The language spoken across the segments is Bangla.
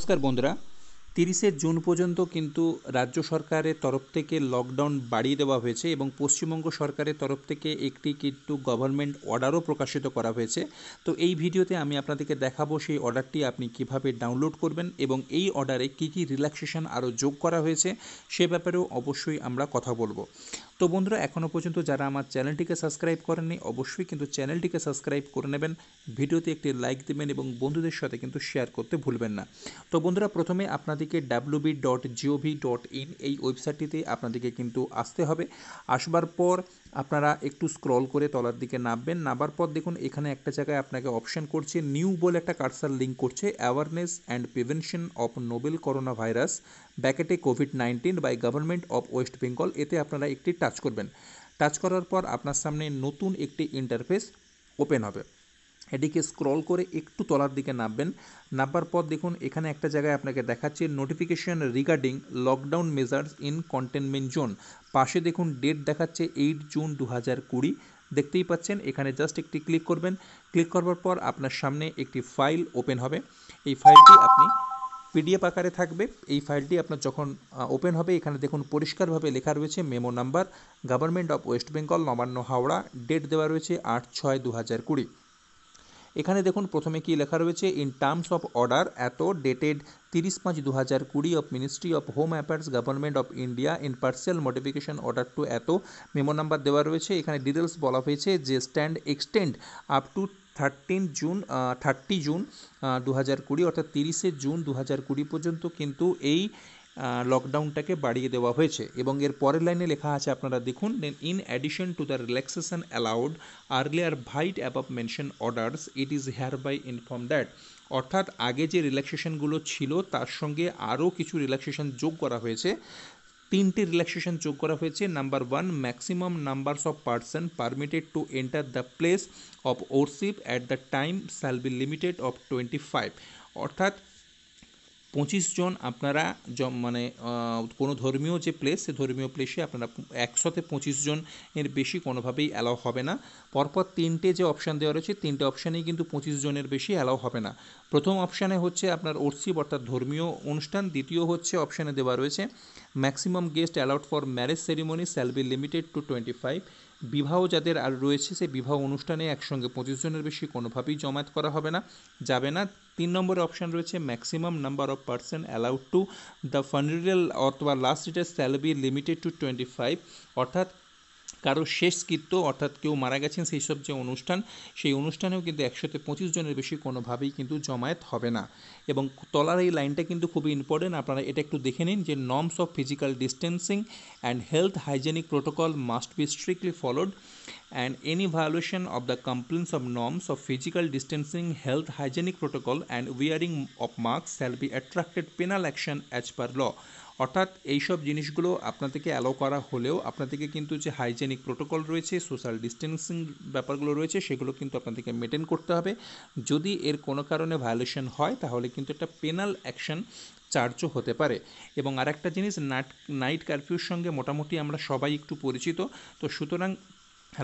নমস্কার বন্ধুরা তিরিশে জুন পর্যন্ত কিন্তু রাজ্য সরকারের তরফ থেকে লকডাউন বাড়িয়ে দেওয়া হয়েছে এবং পশ্চিমবঙ্গ সরকারের তরফ থেকে একটি কিন্তু গভর্নমেন্ট অর্ডারও প্রকাশিত করা হয়েছে তো এই ভিডিওতে আমি আপনাদেরকে দেখাবো সেই অর্ডারটি আপনি কিভাবে ডাউনলোড করবেন এবং এই অর্ডারে কি কি রিল্যাক্সেশন আরও যোগ করা হয়েছে সে ব্যাপারেও অবশ্যই আমরা কথা বলবো তো বন্ধুরা এখনও পর্যন্ত যারা আমার চ্যানেলটিকে সাবস্ক্রাইব করেননি অবশ্যই কিন্তু চ্যানেলটিকে সাবস্ক্রাইব করে নেবেন ভিডিওতে একটি লাইক দেবেন এবং বন্ধুদের সাথে কিন্তু শেয়ার করতে ভুলবেন না তো বন্ধুরা প্রথমে আপনাদেরকে B dot GOV dot IN এই ওয়েবসাইটটিতে আপনাদেরকে কিন্তু আসতে হবে আসবার পর আপনারা একটু স্ক্রল করে তলার দিকে নামবেন নামার পর দেখুন এখানে একটা জায়গায় আপনাকে অপশন করছে নিউ বলে একটা কার্সার লিঙ্ক করছে awareness and prevention of novel corona virus ব্যাকেটে COVID nineteen by government of West Bengal এতে আপনারা একটি টাচ করবেন টাচ করার পর আপনার সামনে নতুন একটি ইন্টারফেস ওপেন হবে এটিকে স্ক্রল করে একটু তলার দিকে নামবেন নামবার পর দেখুন এখানে একটা জায়গায় আপনাকে দেখাচ্ছে notification regarding lockdown measures in containment zone পাশে দেখুন ডেট দেখাচ্ছে এইট জুন দু হাজার কুড়ি দেখতেই পাচ্ছেন এখানে জাস্ট একটি ক্লিক করবেন ক্লিক করবার পর আপনার সামনে একটি ফাইল ওপেন হবে এই ফাইলটি আপনি পিডিএফ আকারে থাকবে এই ফাইলটি আপনার যখন ওপেন হবে এখানে দেখুন পরিষ্কারভাবে লেখা রয়েছে memo number government of West Bengal Nabanna Howrah date দেওয়া রয়েছে আট ছয় দু হাজার কুড়ি এখানে দেখুন প্রথমে কি লেখা রয়েছে ইন টার্মস অফ অর্ডার এত ডেটেড তিরিশ পাঁচ দু হাজার কুড়ি of ministry of home affairs government of India in partial modification order to এত মেমো নাম্বার দেওয়া রয়েছে এখানে ডিটেলস বলা হয়েছে যে stand extend up to thirteen June thirty June দু হাজার কুড়ি অর্থাৎ তিরিশে জুন দু হাজার কুড়ি পর্যন্ত কিন্তু এই লকডাউনটাকে বাড়িয়ে দেওয়া হয়েছে এবং এর পরের লাইনে লেখা আছে আপনারা দেখুন then in addition to the relaxation allowed earlier vide above mention orders it is hereby inform that অর্থাৎ আগে যে রিল্যাক্সেশনগুলো ছিল তার সঙ্গে আরও কিছু রিল্যাক্সেশন যোগ করা হয়েছে তিনটি রিল্যাক্সেশন যোগ করা হয়েছে number one maximum numbers of person permitted to enter the place of worship at the time shall be limited of twenty five অর্থাৎ পঁচিশ জন আপনারা মানে কোনো ধর্মীয় যে প্লেস সে ধর্মীয় প্লেসে আপনারা একশোতে পঁচিশ জন এর বেশি কোনোভাবেই অ্যালাউ হবে না পরপর তিনটে যে অপশান দেওয়া রয়েছে তিনটে অপশানেই কিন্তু পঁচিশ জনের বেশি অ্যালাউ হবে না প্রথম অপশানে হচ্ছে আপনার ওরসিপ অর্থাৎ ধর্মীয় অনুষ্ঠান দ্বিতীয় হচ্ছে অপশানে দেওয়া রয়েছে maximum guest allowed for marriage ceremony shall be limited to twenty five বিবাহ যাদের আর রয়েছে সেই বিবাহ অনুষ্ঠানে একসঙ্গে পঁচিশ জনের বেশি কোনোভাবেই জমায়েত করা হবে না যাবে না তিন নম্বরে অপশান রয়েছে maximum number of person allowed to the funeral অথবা লাস্ট রিটার স্যালারি লিমিটেড টু টোয়েন্টি ফাইভ অর্থাৎ কারো শেষকৃত্য অর্থাৎ কেউ মারা গেছেন সেই সব যে অনুষ্ঠান সেই অনুষ্ঠানেও কিন্তু একশোতে পঁচিশ জনের বেশি কোনোভাবেই কিন্তু জমায়েত হবে না এবং তলার এই লাইনটা কিন্তু খুবই ইম্পর্টেন্ট আপনারা এটা একটু দেখে নিন যে norms of physical distancing and health hygienic protocol must be strictly followed and any violation of the compliance of norms of physical distancing health hygienic protocol and wearing of masks shall be attracted penal action as per law অর্থাৎ এইসব জিনিসগুলো আপনাদেরকে অ্যালো করা হলেও আপনাদেরকে কিন্তু যে হাইজেনিক প্রোটোকল রয়েছে সোশ্যাল ডিস্টেন্সিং ব্যাপারগুলো রয়েছে সেগুলো কিন্তু আপনাদেরকে মেনটেন করতে হবে যদি এর কোনো কারণে ভায়োলেশন হয় তাহলে কিন্তু একটা পেনাল অ্যাকশন চার্জও হতে পারে এবং আরেকটা জিনিস নাট নাইট কারফিউর সঙ্গে মোটামুটি আমরা সবাই একটু পরিচিত তো সুতরাং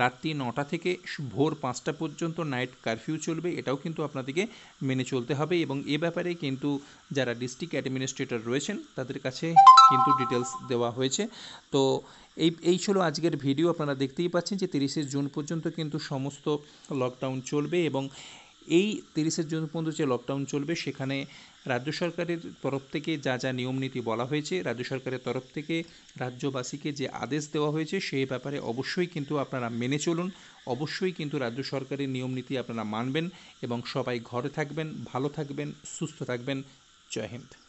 রাত্রি নটা থেকে ভোর পাঁচটা পর্যন্ত নাইট কারফিউ চলবে এটাও কিন্তু আপনাদেরকে মেনে চলতে হবে এবং এ ব্যাপারে কিন্তু যারা ডিস্ট্রিক্ট অ্যাডমিনিস্ট্রেটর রয়েছেন তাদের কাছে কিন্তু ডিটেলস দেওয়া হয়েছে তো এই এই ছিল আজকের ভিডিও আপনারা দেখতেই পাচ্ছেন যে তিরিশে জুন পর্যন্ত কিন্তু সমস্ত লকডাউন চলবে এবং এই তিরিশে জুন পর্যন্ত যে লকডাউন চলবে সেখানে রাজ্য সরকারের তরফ থেকে যা যা নিয়মনীতি বলা হয়েছে রাজ্য সরকারের তরফ থেকে রাজ্যবাসীকে যে আদেশ দেওয়া হয়েছে সেই ব্যাপারে অবশ্যই কিন্তু আপনারা মেনে চলুন অবশ্যই কিন্তু রাজ্য সরকারের নিয়মনীতি আপনারা মানবেন এবং সবাই ঘরে থাকবেন ভালো থাকবেন সুস্থ থাকবেন জয় হিন্দ